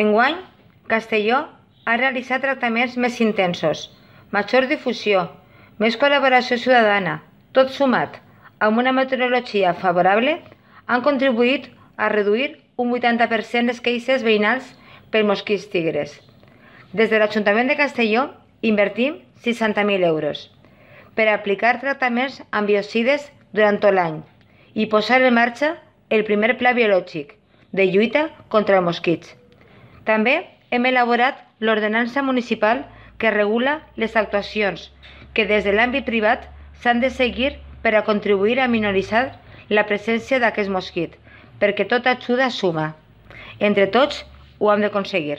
Enguany, Castelló ha realitzat tractaments més intensos, major difusió, més col·laboració ciutadana, tot sumat, amb una meteorologia favorable, han contribuït a reduir un 80% les queixes veïnals per mosquits tigres. Des de l'Ajuntament de Castelló invertim 60.000 euros per aplicar tractaments amb biocides durant tot l'any i posar en marxa el primer pla biològic de lluita contra els mosquits. També hem elaborat l'ordenança municipal que regula les actuacions que des de l'àmbit privat s'han de seguir per a contribuir a minoritzar la presència d'aquest mosquit, perquè tota ajuda suma. Entre tots ho hem d'aconseguir.